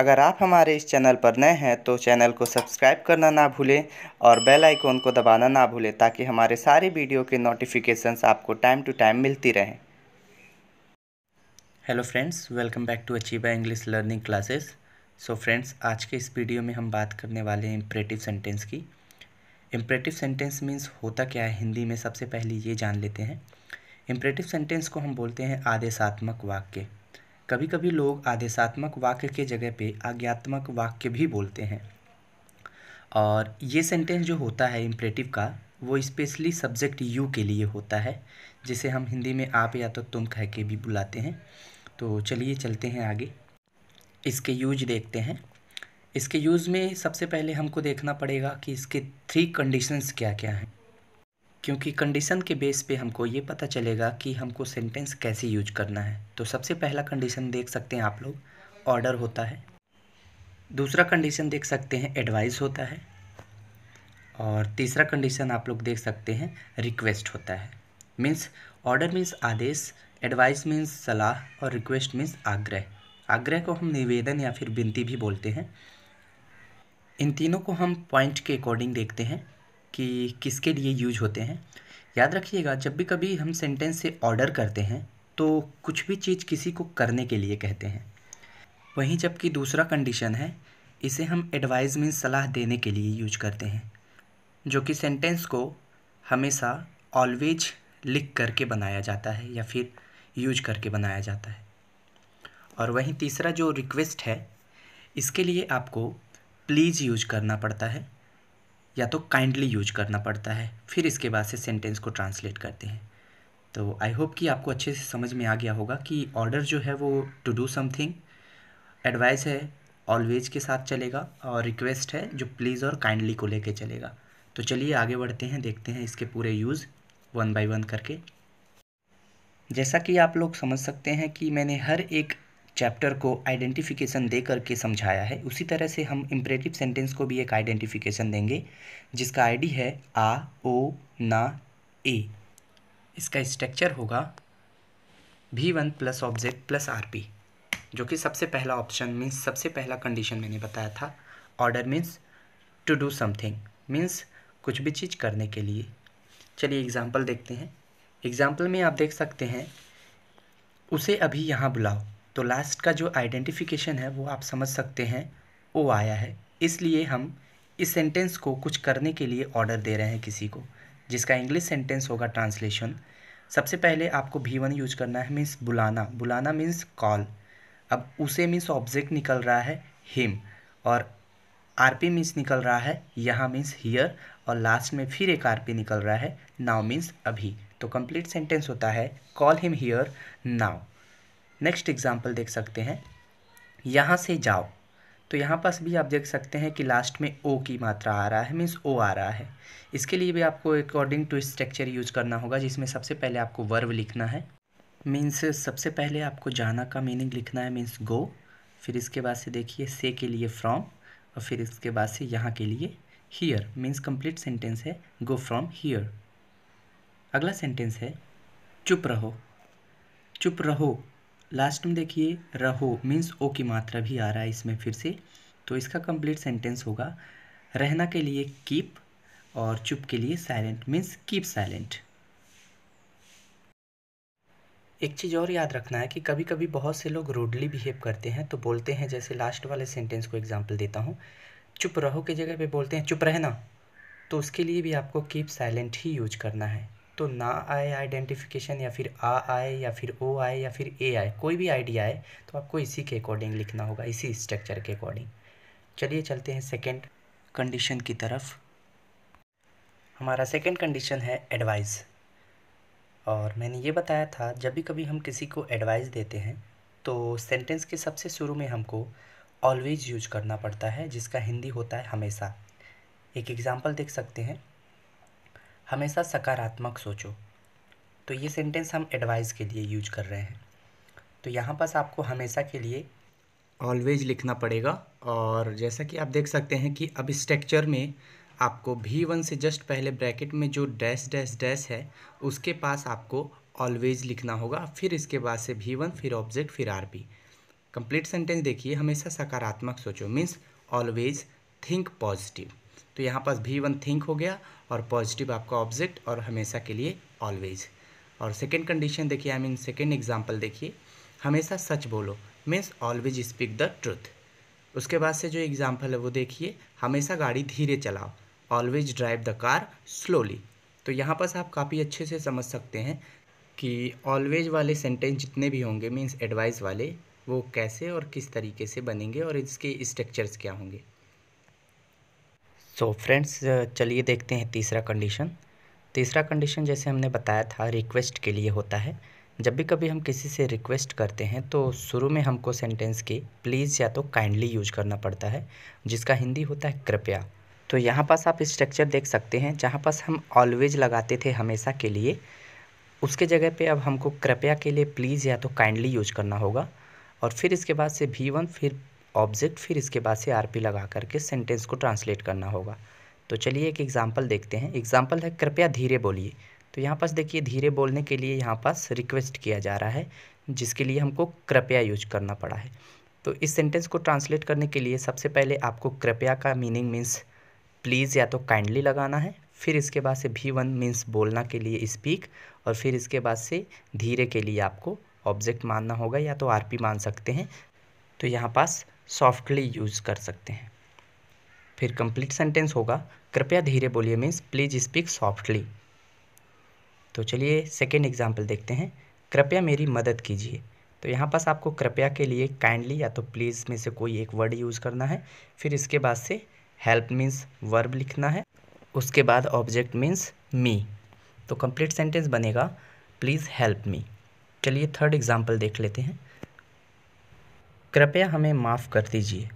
अगर आप हमारे इस चैनल पर नए हैं तो चैनल को सब्सक्राइब करना ना भूलें और बेल आइकॉन को दबाना ना भूलें ताकि हमारे सारे वीडियो के नोटिफिकेशंस आपको टाइम टू टाइम मिलती रहें hello friends welcome back to अचीवा English learning classes so friends आज के इस वीडियो में हम बात करने वाले हैं इम्परेटिव सेंटेंस की इम्परेटिव सेंटेंस मीन्स होता क्या है हिंदी में सबसे पहले ये जान लेते हैं इम्परेटिव सेंटेंस को हम बोलते हैं आदेशात्मक वाक्य कभी कभी लोग आदेशात्मक वाक्य के जगह पे आज्ञात्मक वाक्य भी बोलते हैं और ये सेंटेंस जो होता है इम्परेटिव का वो स्पेशली सब्जेक्ट यू के लिए होता है जिसे हम हिंदी में आप या तो तुम कह के भी बुलाते हैं तो चलिए चलते हैं आगे इसके यूज देखते हैं इसके यूज़ में सबसे पहले हमको देखना पड़ेगा कि इसके थ्री कंडीशंस क्या क्या हैं क्योंकि कंडीशन के बेस पे हमको ये पता चलेगा कि हमको सेंटेंस कैसे यूज करना है तो सबसे पहला कंडीशन देख सकते हैं आप लोग ऑर्डर होता है दूसरा कंडीशन देख सकते हैं एडवाइस होता है और तीसरा कंडीशन आप लोग देख सकते हैं रिक्वेस्ट होता है मीन्स ऑर्डर मीन्स आदेश एडवाइस मीन्स सलाह और रिक्वेस्ट मीन्स आग्रह आग्रह को हम निवेदन या फिर विनती भी बोलते हैं इन तीनों को हम पॉइंट के अकॉर्डिंग देखते हैं कि किसके लिए यूज होते हैं याद रखिएगा जब भी कभी हम सेंटेंस से ऑर्डर करते हैं तो कुछ भी चीज़ किसी को करने के लिए कहते हैं वहीं जबकि दूसरा कंडीशन है इसे हम एडवाइस में सलाह देने के लिए यूज करते हैं जो कि सेंटेंस को हमेशा ऑलवेज लिख करके बनाया जाता है या फिर यूज करके बनाया जाता है और वहीं तीसरा जो रिक्वेस्ट है इसके लिए आपको प्लीज़ यूज करना पड़ता है या तो काइंडली यूज करना पड़ता है फिर इसके बाद से सेंटेंस को ट्रांसलेट करते हैं तो आई होप कि आपको अच्छे से समझ में आ गया होगा कि ऑर्डर जो है वो टू डू समथिंग एडवाइस है ऑलवेज के साथ चलेगा और रिक्वेस्ट है जो प्लीज़ और काइंडली को लेके चलेगा तो चलिए आगे बढ़ते हैं देखते हैं इसके पूरे यूज़ वन बाय वन करके जैसा कि आप लोग समझ सकते हैं कि मैंने हर एक चैप्टर को आइडेंटिफिकेशन दे करके समझाया है उसी तरह से हम इम्परेटिव सेंटेंस को भी एक आइडेंटिफिकेशन देंगे जिसका आईडी है आ ओ ना ए इसका स्ट्रक्चर होगा भी one plus object plus R P जो कि सबसे पहला ऑप्शन मीन्स सबसे पहला कंडीशन मैंने बताया था order means to do something means कुछ भी चीज़ करने के लिए चलिए एग्ज़ाम्पल देखते हैं एग्ज़ाम्पल में आप देख सकते हैं उसे अभी यहाँ बुलाओ तो लास्ट का जो आइडेंटिफिकेशन है वो आप समझ सकते हैं वो आया है इसलिए हम इस सेंटेंस को कुछ करने के लिए ऑर्डर दे रहे हैं किसी को जिसका इंग्लिश सेंटेंस होगा ट्रांसलेशन सबसे पहले आपको भी वन यूज करना है मीन्स बुलाना बुलाना मीन्स कॉल अब उसे मीन्स ऑब्जेक्ट निकल रहा है हिम और आर पी मीन्स निकल रहा है यहाँ मीन्स हियर और लास्ट में फिर एक आर पी निकल रहा है नाव मीन्स अभी तो कंप्लीट सेंटेंस होता है call him here now next example देख सकते हैं यहाँ से जाओ तो यहाँ पास भी आप देख सकते हैं कि लास्ट में ओ की मात्रा आ रहा है मीन्स ओ आ रहा है इसके लिए भी आपको अकॉर्डिंग टू स्ट्रक्चर यूज करना होगा जिसमें सबसे पहले आपको वर्व लिखना है मीन्स सबसे पहले आपको जाना का मीनिंग लिखना है मीन्स गो फिर इसके बाद से देखिए से के लिए फ्रॉम और फिर इसके बाद से यहाँ के लिए हीयर मीन्स कम्प्लीट सेंटेंस है गो फ्रॉम हीयर अगला सेंटेंस है चुप रहो चुप रहो लास्ट में देखिए रहो मीन्स ओ की मात्रा भी आ रहा है इसमें फिर से तो इसका कंप्लीट सेंटेंस होगा रहना के लिए कीप और चुप के लिए साइलेंट मीन्स कीप साइलेंट एक चीज़ और याद रखना है कि कभी कभी बहुत से लोग रूडली बिहेव करते हैं तो बोलते हैं जैसे लास्ट वाले सेंटेंस को एग्जाम्पल देता हूँ चुप रहो के जगह पे बोलते हैं चुप रहना तो उसके लिए भी आपको कीप साइलेंट ही यूज करना है तो ना आए आइडेंटिफिकेशन या फिर आ आए या फिर ओ आए या फिर ए आए कोई भी आइडिया आए तो आपको इसी के अकॉर्डिंग लिखना होगा इसी स्ट्रक्चर के अकॉर्डिंग चलिए चलते हैं सेकेंड कंडीशन की तरफ हमारा सेकेंड कंडीशन है एडवाइस और मैंने ये बताया था जब भी कभी हम किसी को एडवाइस देते हैं तो सेंटेंस के सबसे शुरू में हमको ऑलवेज यूज करना पड़ता है जिसका हिंदी होता है हमेशा एक एग्ज़ाम्पल देख सकते हैं हमेशा सकारात्मक सोचो तो ये सेंटेंस हम एडवाइस के लिए यूज कर रहे हैं तो यहाँ पास आपको हमेशा के लिए ऑलवेज लिखना पड़ेगा और जैसा कि आप देख सकते हैं कि अब स्ट्रक्चर में आपको भी वन से जस्ट पहले ब्रैकेट में जो डैश डैश डैश है उसके पास आपको ऑलवेज लिखना होगा फिर इसके बाद से भी वन फिर ऑब्जेक्ट फिर आर पी कंप्लीट सेंटेंस देखिए हमेशा सकारात्मक सोचो मीन्स ऑलवेज थिंक पॉजिटिव तो यहाँ पास भी वन थिंक हो गया और पॉजिटिव आपका ऑब्जेक्ट और हमेशा के लिए ऑलवेज और सेकेंड कंडीशन देखिए आई मीन सेकेंड एग्जाम्पल देखिए हमेशा सच बोलो means always speak the truth उसके बाद से जो एग्ज़ाम्पल है वो देखिए हमेशा गाड़ी धीरे चलाओ always drive the car slowly तो यहाँ पास आप काफ़ी अच्छे से समझ सकते हैं कि ऑलवेज वाले सेंटेंस जितने भी होंगे मीन्स एडवाइस वाले वो कैसे और किस तरीके से बनेंगे और इसके स्ट्रक्चर्स क्या होंगे सो फ्रेंड्स uh, चलिए देखते हैं तीसरा कंडीशन तीसरा कंडीशन जैसे हमने बताया था रिक्वेस्ट के लिए होता है जब भी कभी हम किसी से रिक्वेस्ट करते हैं तो शुरू में हमको सेंटेंस के प्लीज़ या तो काइंडली यूज करना पड़ता है जिसका हिंदी होता है कृपया तो यहाँ पास आप स्ट्रक्चर देख सकते हैं जहाँ पास हम ऑलवेज लगाते थे हमेशा के लिए उसके जगह पे अब हमको कृपया के लिए प्लीज़ या तो काइंडली यूज करना होगा और फिर इसके बाद से भी वन फिर ऑब्जेक्ट फिर इसके बाद से आरपी लगा करके सेंटेंस को ट्रांसलेट करना होगा तो चलिए एक एग्ज़ाम्पल देखते हैं एग्ज़ाम्पल है कृपया धीरे बोलिए तो यहाँ पास देखिए धीरे बोलने के लिए यहाँ पास रिक्वेस्ट किया जा रहा है जिसके लिए हमको कृपया यूज करना पड़ा है तो इस सेंटेंस को ट्रांसलेट करने के लिए सबसे पहले आपको कृपया का मीनिंग मीन्स प्लीज़ या तो काइंडली लगाना है फिर इसके बाद से भी वन मीन्स बोलना के लिए स्पीक और फिर इसके बाद से धीरे के लिए आपको ऑब्जेक्ट मानना होगा या तो आरपी मान सकते हैं तो यहाँ पास सॉफ्टली यूज़ कर सकते हैं फिर कंप्लीट सेंटेंस होगा कृपया धीरे बोलिए मीन्स प्लीज़ स्पीक सॉफ्टली तो चलिए सेकेंड एग्जाम्पल देखते हैं कृपया मेरी मदद कीजिए तो यहाँ पास आपको कृपया के लिए काइंडली या तो प्लीज़ में से कोई एक वर्ड यूज़ करना है फिर इसके बाद से हेल्प मीन्स वर्ब लिखना है उसके बाद ऑब्जेक्ट मीन्स मी तो कंप्लीट सेंटेंस बनेगा प्लीज़ हेल्प मी चलिए थर्ड एग्जाम्पल देख लेते हैं कृपया हमें माफ़ कर दीजिए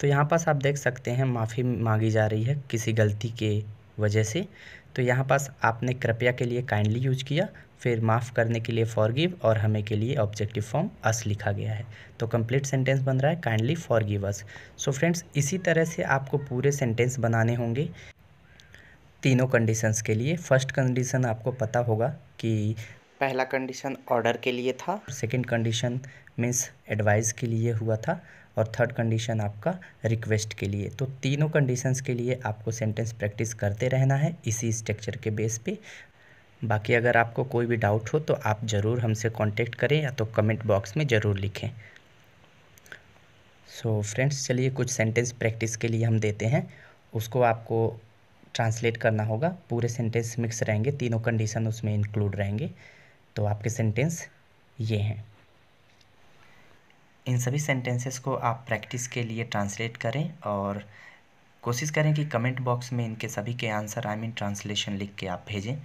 तो यहाँ पास आप देख सकते हैं माफ़ी मांगी जा रही है किसी गलती के वजह से तो यहाँ पास आपने कृपया के लिए काइंडली यूज किया फिर माफ़ करने के लिए फॉरगिव और हमें के लिए ऑब्जेक्टिव फॉर्म अस लिखा गया है तो कंप्लीट सेंटेंस बन रहा है kindly forgive us so friends इसी तरह से आपको पूरे सेंटेंस बनाने होंगे तीनों कंडीशंस के लिए फर्स्ट कंडीशन आपको पता होगा कि पहला कंडीशन ऑर्डर के लिए था सेकंड कंडीशन मीन्स एडवाइस के लिए हुआ था और थर्ड कंडीशन आपका रिक्वेस्ट के लिए तो तीनों कंडीशंस के लिए आपको सेंटेंस प्रैक्टिस करते रहना है इसी स्ट्रक्चर के बेस पे बाकी अगर आपको कोई भी डाउट हो तो आप ज़रूर हमसे कांटेक्ट करें या तो कमेंट बॉक्स में ज़रूर लिखें सो फ्रेंड्स चलिए कुछ सेंटेंस प्रैक्टिस के लिए हम देते हैं उसको आपको ट्रांसलेट करना होगा पूरे सेंटेंस मिक्स रहेंगे तीनों कंडीशन उसमें इंक्लूड रहेंगे तो आपके सेंटेंस ये हैं इन सभी सेंटेंसेस को आप प्रैक्टिस के लिए ट्रांसलेट करें और कोशिश करें कि कमेंट बॉक्स में इनके सभी के आंसर आई मीन ट्रांसलेशन लिख के आप भेजें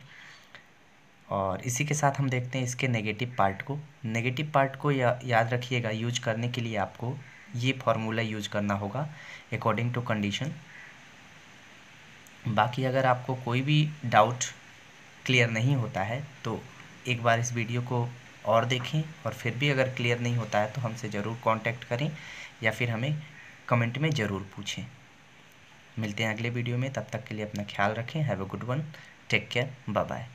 और इसी के साथ हम देखते हैं इसके नेगेटिव पार्ट को नेगेटिव पार्ट को या, याद रखिएगा यूज करने के लिए आपको ये फार्मूला यूज करना होगा अकॉर्डिंग टू कंडीशन बाकी अगर आपको कोई भी डाउट क्लियर नहीं होता है तो एक बार इस वीडियो को और देखें और फिर भी अगर क्लियर नहीं होता है तो हमसे ज़रूर कांटेक्ट करें या फिर हमें कमेंट में ज़रूर पूछें मिलते हैं अगले वीडियो में तब तक के लिए अपना ख्याल रखें have a good one take care bye bye